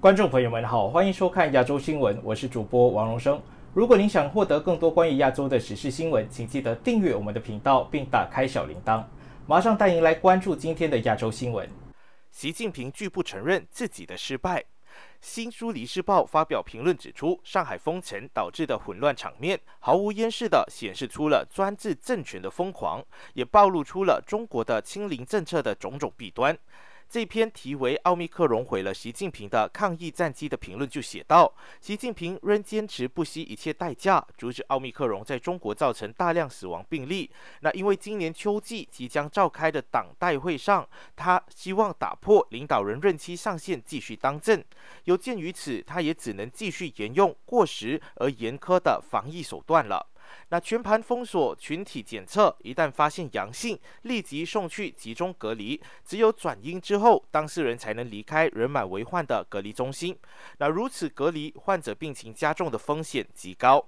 观众朋友们好，欢迎收看亚洲新闻，我是主播王荣生。如果您想获得更多关于亚洲的时事新闻，请记得订阅我们的频道，并打开小铃铛。马上带您来关注今天的亚洲新闻。习近平拒不承认自己的失败。新书《黎世报》发表评论指出，上海封城导致的混乱场面，毫无掩饰地显示出了专制政权的疯狂，也暴露出了中国的清零政策的种种弊端。这篇题为《奥密克戎毁了习近平的抗疫战绩》的评论就写道：，习近平仍坚持不惜一切代价阻止奥密克戎在中国造成大量死亡病例。那因为今年秋季即将召开的党代会上，他希望打破领导人任期上限，继续当政。有鉴于此，他也只能继续沿用过时而严苛的防疫手段了。那全盘封锁、群体检测，一旦发现阳性，立即送去集中隔离，只有转阴之后，当事人才能离开人满为患的隔离中心。那如此隔离，患者病情加重的风险极高。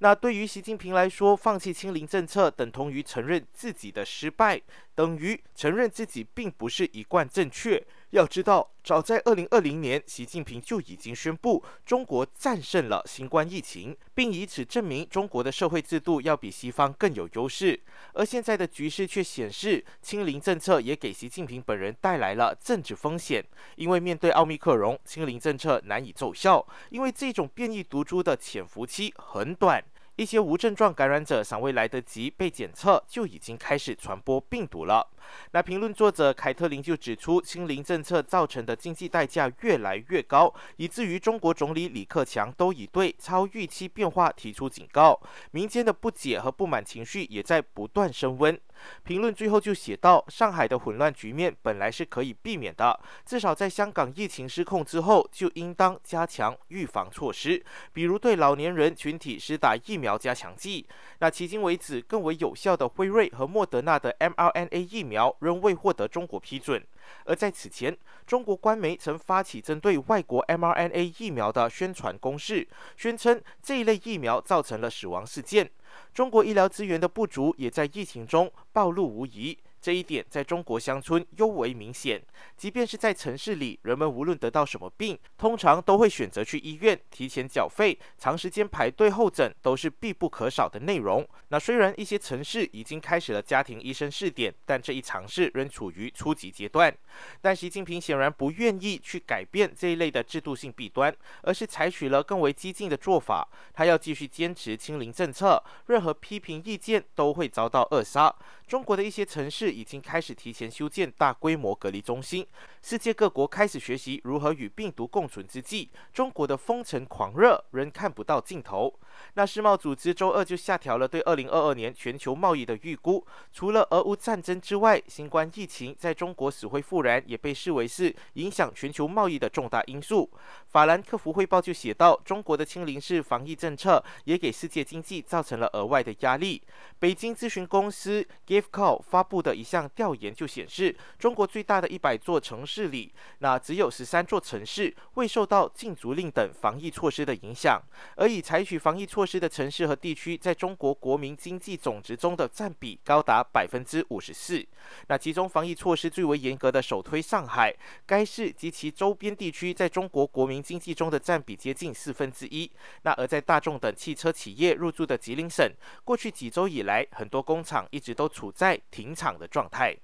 那对于习近平来说，放弃“清零”政策，等同于承认自己的失败，等于承认自己并不是一贯正确。要知道，早在二零二零年，习近平就已经宣布中国战胜了新冠疫情，并以此证明中国的社会制度要比西方更有优势。而现在的局势却显示，清零政策也给习近平本人带来了政治风险，因为面对奥密克戎，清零政策难以奏效，因为这种变异毒株的潜伏期很短。一些无症状感染者尚未来得及被检测，就已经开始传播病毒了。那评论作者凯特琳就指出，清零政策造成的经济代价越来越高，以至于中国总理李克强都已对超预期变化提出警告。民间的不解和不满情绪也在不断升温。评论最后就写到：上海的混乱局面本来是可以避免的，至少在香港疫情失控之后，就应当加强预防措施，比如对老年人群体施打疫苗加强剂。那迄今为止，更为有效的辉瑞和莫德纳的 mRNA 疫苗仍未获得中国批准。而在此前，中国官媒曾发起针对外国 mRNA 疫苗的宣传攻势，宣称这一类疫苗造成了死亡事件。中国医疗资源的不足也在疫情中暴露无遗。这一点在中国乡村尤为明显，即便是在城市里，人们无论得到什么病，通常都会选择去医院，提前缴费，长时间排队候诊都是必不可少的内容。那虽然一些城市已经开始了家庭医生试点，但这一尝试仍处于初级阶段。但习近平显然不愿意去改变这一类的制度性弊端，而是采取了更为激进的做法，他要继续坚持清零政策，任何批评意见都会遭到扼杀。中国的一些城市。已经开始提前修建大规模隔离中心。世界各国开始学习如何与病毒共存之际，中国的封城狂热仍看不到尽头。那世贸组织周二就下调了对二零二二年全球贸易的预估。除了俄乌战争之外，新冠疫情在中国死灰复燃，也被视为是影响全球贸易的重大因素。法兰克福汇报就写到，中国的清零式防疫政策也给世界经济造成了额外的压力。北京咨询公司 g i v e c a l l 发布的。一项调研就显示，中国最大的一百座城市里，那只有十三座城市未受到禁足令等防疫措施的影响，而已采取防疫措施的城市和地区，在中国国民经济总值中的占比高达百分之五十四。那其中防疫措施最为严格的首推上海，该市及其周边地区在中国国民经济中的占比接近四分之一。那而在大众等汽车企业入驻的吉林省，过去几周以来，很多工厂一直都处在停厂的。状态，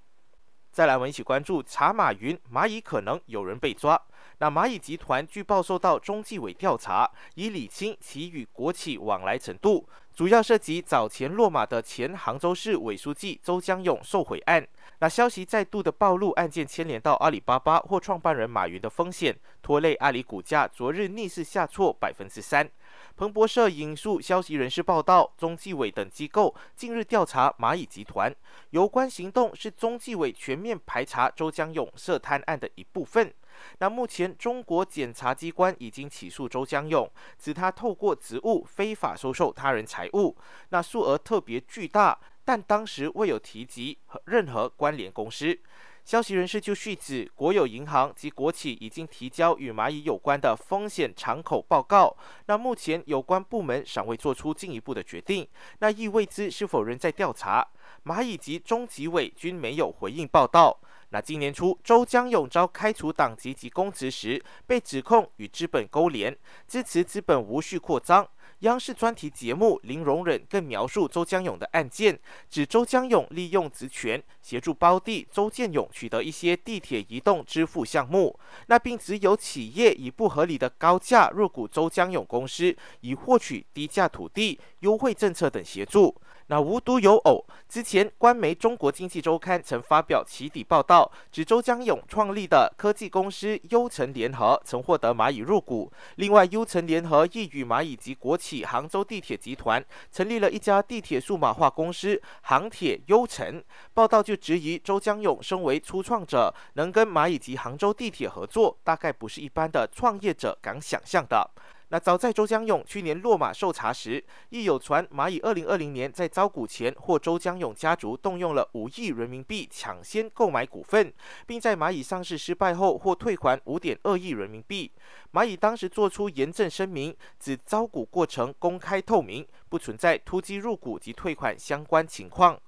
再来我们一起关注查马云蚂蚁可能有人被抓。那蚂蚁集团据报受到中纪委调查，以理清其与国企往来程度，主要涉及早前落马的前杭州市委书记周江勇受贿案。那消息再度的暴露，案件牵连到阿里巴巴或创办人马云的风险，拖累阿里股价昨日逆势下挫百分之三。彭博社引述消息人士报道，中纪委等机构近日调查蚂蚁集团，有关行动是中纪委全面排查周江勇涉贪案的一部分。那目前，中国检察机关已经起诉周江勇，指他透过职务非法收受他人财物，那数额特别巨大，但当时未有提及任何关联公司。消息人士就续指，国有银行及国企已经提交与蚂蚁有关的风险敞口报告。那目前有关部门尚未做出进一步的决定。那亦未知是否仍在调查。蚂蚁及中纪委均没有回应报道。那今年初，周江永遭开除党籍及公职时，被指控与资本勾连，支持资本无序扩张。央视专题节目《零容忍》更描述周江勇的案件，指周江勇利用职权协助胞弟周建勇取得一些地铁移动支付项目，那并只有企业以不合理的高价入股周江勇公司，以获取低价土地、优惠政策等协助。那无独有偶，之前官媒《中国经济周刊》曾发表起底报道，指周江勇创立的科技公司优城联合曾获得蚂蚁入股。另外，优城联合亦与蚂蚁及国企杭州地铁集团成立了一家地铁数码化公司杭铁优城。报道就质疑周江勇身为初创者，能跟蚂蚁及杭州地铁合作，大概不是一般的创业者敢想象的。那早在周江勇去年落马受查时，亦有传蚂蚁2020年在招股前，或周江勇家族动用了5亿人民币抢先购买股份，并在蚂蚁上市失败后，或退还5.2亿人民币。蚂蚁当时作出严正声明，指招股过程公开透明，不存在突击入股及退款相关情况。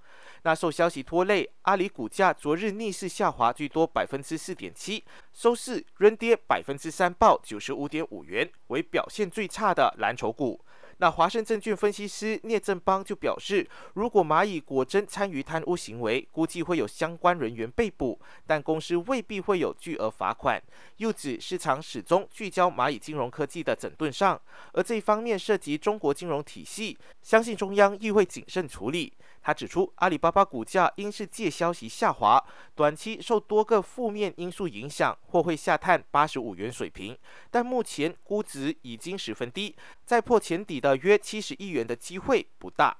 那受消息拖累，阿里股价昨日逆势下滑，最多百分之四点七，收市仍跌百分之三，报九十五点五元，为表现最差的蓝筹股。那华盛证券分析师聂振邦就表示，如果蚂蚁果真参与贪污行为，估计会有相关人员被捕，但公司未必会有巨额罚款。又指市场始终聚焦蚂蚁金融科技的整顿上，而这一方面涉及中国金融体系，相信中央亦会谨慎处理。他指出，阿里巴巴股价因是借消息下滑，短期受多个负面因素影响，或会下探八十五元水平。但目前估值已经十分低，再破前底的约七十亿元的机会不大。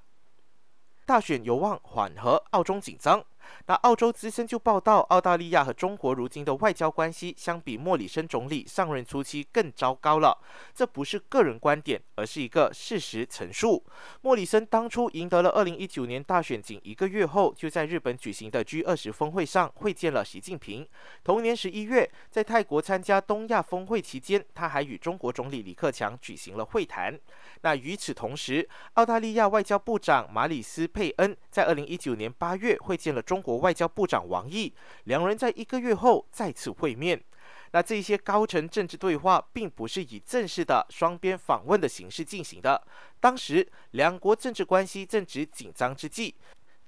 大选有望缓和澳中紧张。那澳洲之声就报道，澳大利亚和中国如今的外交关系，相比莫里森总理上任初期更糟糕了。这不是个人观点，而是一个事实陈述。莫里森当初赢得了2019年大选，仅一个月后，就在日本举行的 G20 峰会上会见了习近平。同年11月，在泰国参加东亚峰会期间，他还与中国总理李克强举行了会谈。那与此同时，澳大利亚外交部长马里斯佩恩在2019年8月会见了中。中国外交部长王毅，两人在一个月后再次会面。那这些高层政治对话，并不是以正式的双边访问的形式进行的。当时，两国政治关系正值紧张之际。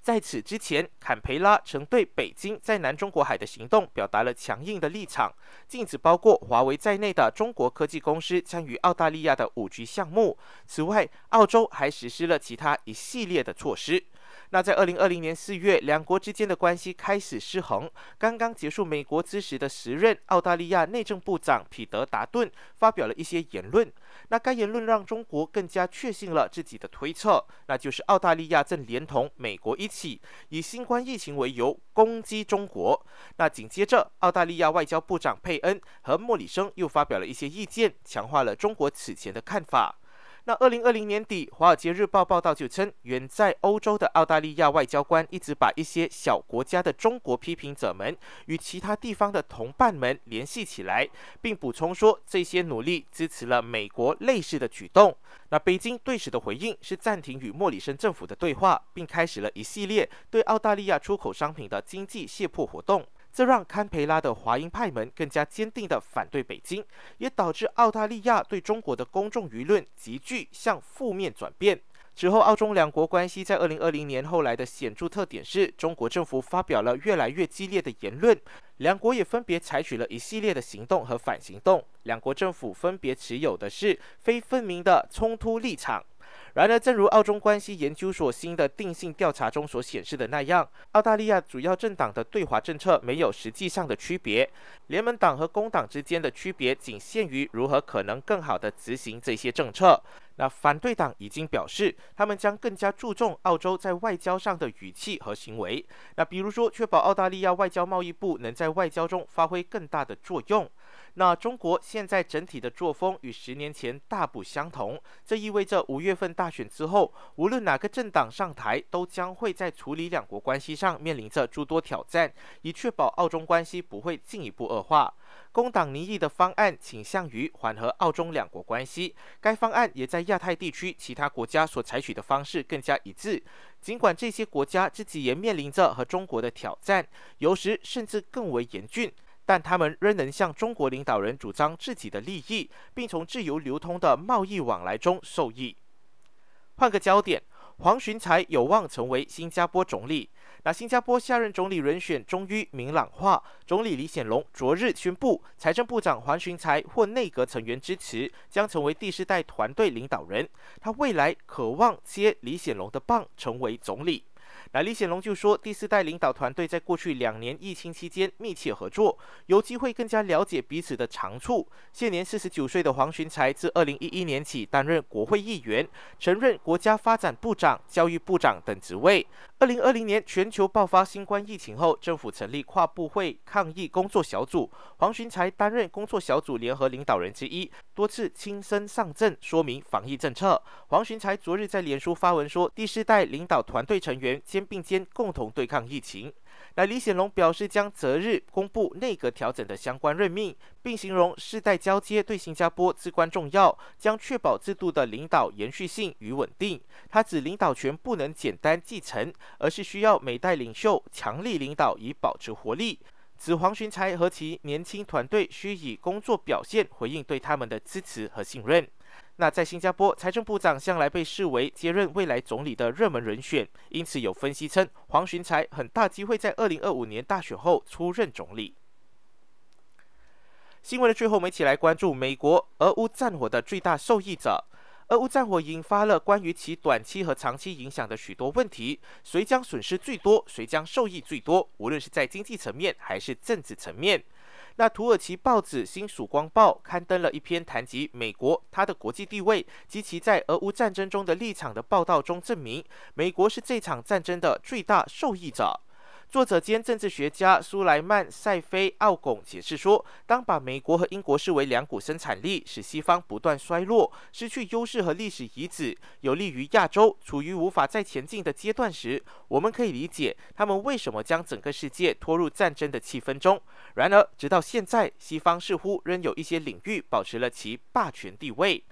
在此之前，坎培拉曾对北京在南中国海的行动表达了强硬的立场，禁止包括华为在内的中国科技公司参与澳大利亚的五 G 项目。此外，澳洲还实施了其他一系列的措施。那在二零二零年四月，两国之间的关系开始失衡。刚刚结束美国之时的时任澳大利亚内政部长彼得·达顿发表了一些言论，那该言论让中国更加确信了自己的推测，那就是澳大利亚正连同美国一起以新冠疫情为由攻击中国。那紧接着，澳大利亚外交部长佩恩和莫里森又发表了一些意见，强化了中国此前的看法。那二零二零年底，《华尔街日报》报道就称，远在欧洲的澳大利亚外交官一直把一些小国家的中国批评者们与其他地方的同伴们联系起来，并补充说，这些努力支持了美国类似的举动。那北京对此的回应是暂停与莫里森政府的对话，并开始了一系列对澳大利亚出口商品的经济胁迫活动。这让堪培拉的华英派们更加坚定的反对北京，也导致澳大利亚对中国的公众舆论急剧向负面转变。之后，澳中两国关系在二零二零年后来的显著特点是，中国政府发表了越来越激烈的言论，两国也分别采取了一系列的行动和反行动。两国政府分别持有的是非分明的冲突立场。然而，正如澳中关系研究所新的定性调查中所显示的那样，澳大利亚主要政党的对华政策没有实际上的区别。联盟党和工党之间的区别仅限于如何可能更好地执行这些政策。那反对党已经表示，他们将更加注重澳洲在外交上的语气和行为。那比如说，确保澳大利亚外交贸易部能在外交中发挥更大的作用。那中国现在整体的作风与十年前大不相同，这意味着五月份大选之后，无论哪个政党上台，都将会在处理两国关系上面临着诸多挑战，以确保澳中关系不会进一步恶化。工党民意的方案倾向于缓和澳中两国关系，该方案也在亚太地区其他国家所采取的方式更加一致。尽管这些国家自己也面临着和中国的挑战，有时甚至更为严峻。但他们仍能向中国领导人主张自己的利益，并从自由流通的贸易往来中受益。换个焦点，黄循才有望成为新加坡总理。那新加坡下任总理人选终于明朗化，总理李显龙昨日宣布，财政部长黄循才或内阁成员支持将成为第四代团队领导人。他未来渴望接李显龙的棒，成为总理。那李显龙就说，第四代领导团队在过去两年疫情期间密切合作，有机会更加了解彼此的长处。现年四十九岁的黄循才，自二零一一年起担任国会议员，曾任国家发展部长、教育部长等职位。二零二零年全球爆发新冠疫情后，政府成立跨部会抗疫工作小组，黄循才担任工作小组联合领导人之一，多次亲身上阵说明防疫政策。黄循才昨日在脸书发文说，第四代领导团队成员。肩并肩共同对抗疫情。来，李显龙表示，将择日公布内阁调整的相关任命，并形容世代交接对新加坡至关重要，将确保制度的领导延续性与稳定。他指，领导权不能简单继承，而是需要每代领袖强力领导以保持活力。指黄循才和其年轻团队需以工作表现回应对他们的支持和信任。那在新加坡，财政部长向来被视为接任未来总理的热门人选，因此有分析称，黄循财很大机会在二零二五年大选后出任总理。新闻的最后，我们一起来关注美国、俄乌战火的最大受益者。俄乌战火引发了关于其短期和长期影响的许多问题：谁将损失最多？谁将受益最多？无论是在经济层面还是政治层面。那土耳其报纸《新曙光报》刊登了一篇谈及美国它的国际地位及其在俄乌战争中的立场的报道，中证明美国是这场战争的最大受益者。作者兼政治学家苏莱曼·塞菲奥贡解释说：“当把美国和英国视为两股生产力，使西方不断衰落、失去优势和历史遗址，有利于亚洲处于无法再前进的阶段时，我们可以理解他们为什么将整个世界拖入战争的气氛中。然而，直到现在，西方似乎仍有一些领域保持了其霸权地位。”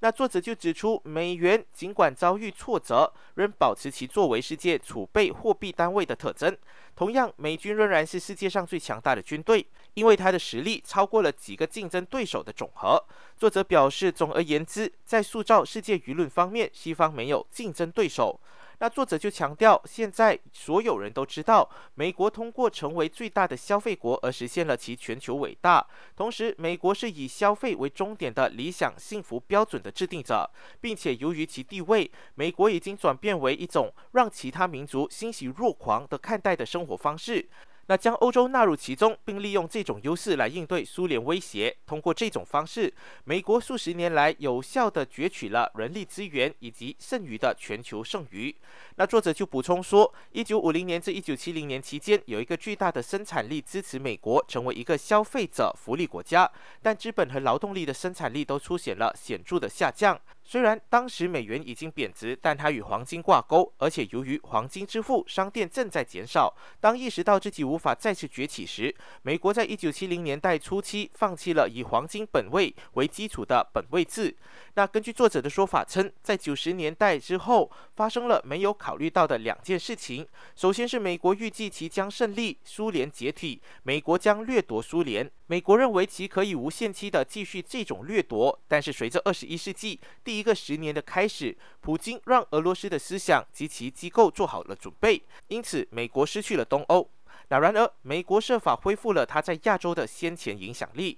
那作者就指出，美元尽管遭遇挫折，仍保持其作为世界储备货币单位的特征。同样，美军仍然是世界上最强大的军队，因为它的实力超过了几个竞争对手的总和。作者表示，总而言之，在塑造世界舆论方面，西方没有竞争对手。那作者就强调，现在所有人都知道，美国通过成为最大的消费国而实现了其全球伟大。同时，美国是以消费为终点的理想幸福标准的制定者，并且由于其地位，美国已经转变为一种让其他民族欣喜若狂的看待的生活方式。那将欧洲纳入其中，并利用这种优势来应对苏联威胁。通过这种方式，美国数十年来有效地攫取了人力资源以及剩余的全球剩余。那作者就补充说，一九五零年至一九七零年期间，有一个巨大的生产力支持美国成为一个消费者福利国家，但资本和劳动力的生产力都出现了显著的下降。虽然当时美元已经贬值，但它与黄金挂钩，而且由于黄金支付商店正在减少，当意识到自己无法再次崛起时，美国在一九七零年代初期放弃了以黄金本位为基础的本位制。那根据作者的说法称，在九十年代之后发生了没有考虑到的两件事情，首先是美国预计其将胜利，苏联解体，美国将掠夺苏联。美国认为其可以无限期的继续这种掠夺，但是随着二十一世纪第一个十年的开始，普京让俄罗斯的思想及其机构做好了准备，因此美国失去了东欧。那然而，美国设法恢复了他在亚洲的先前影响力。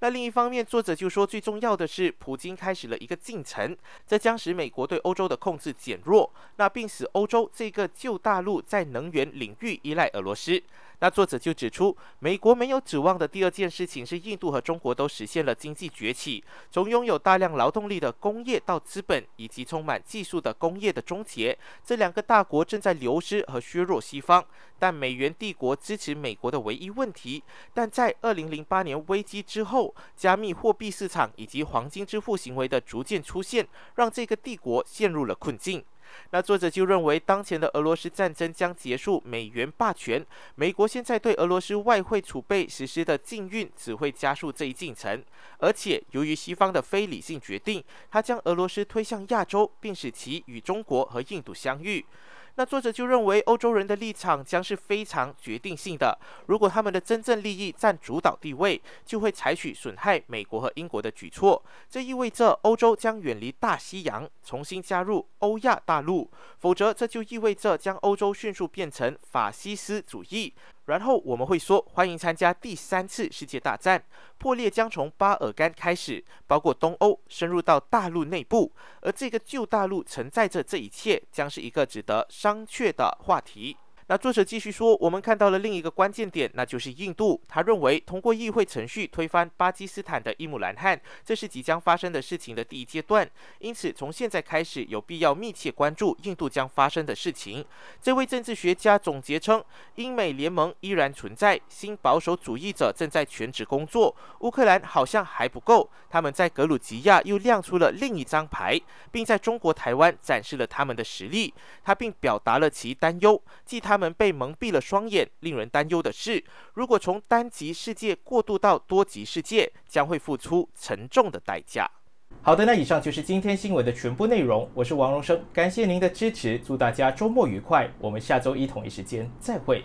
那另一方面，作者就说最重要的是，普京开始了一个进程，这将使美国对欧洲的控制减弱，那并使欧洲这个旧大陆在能源领域依赖俄罗斯。那作者就指出，美国没有指望的第二件事情是，印度和中国都实现了经济崛起，从拥有大量劳动力的工业到资本以及充满技术的工业的终结，这两个大国正在流失和削弱西方。但美元帝国支持美国的唯一问题，但在二零零八年危机之后，加密货币市场以及黄金支付行为的逐渐出现，让这个帝国陷入了困境。那作者就认为，当前的俄罗斯战争将结束美元霸权。美国现在对俄罗斯外汇储备实施的禁运，只会加速这一进程。而且，由于西方的非理性决定，它将俄罗斯推向亚洲，并使其与中国和印度相遇。那作者就认为，欧洲人的立场将是非常决定性的。如果他们的真正利益占主导地位，就会采取损害美国和英国的举措。这意味着欧洲将远离大西洋。重新加入欧亚大陆，否则这就意味着将欧洲迅速变成法西斯主义。然后我们会说，欢迎参加第三次世界大战，破裂将从巴尔干开始，包括东欧，深入到大陆内部。而这个旧大陆承载着这一切，将是一个值得商榷的话题。那作者继续说，我们看到了另一个关键点，那就是印度。他认为，通过议会程序推翻巴基斯坦的伊姆兰汗，这是即将发生的事情的第一阶段。因此，从现在开始，有必要密切关注印度将发生的事情。这位政治学家总结称，英美联盟依然存在，新保守主义者正在全职工作。乌克兰好像还不够，他们在格鲁吉亚又亮出了另一张牌，并在中国台湾展示了他们的实力。他并表达了其担忧，即他。们被蒙蔽了双眼。令人担忧的是，如果从单极世界过渡到多极世界，将会付出沉重的代价。好的，那以上就是今天新闻的全部内容。我是王荣生，感谢您的支持，祝大家周末愉快。我们下周一同一时间再会。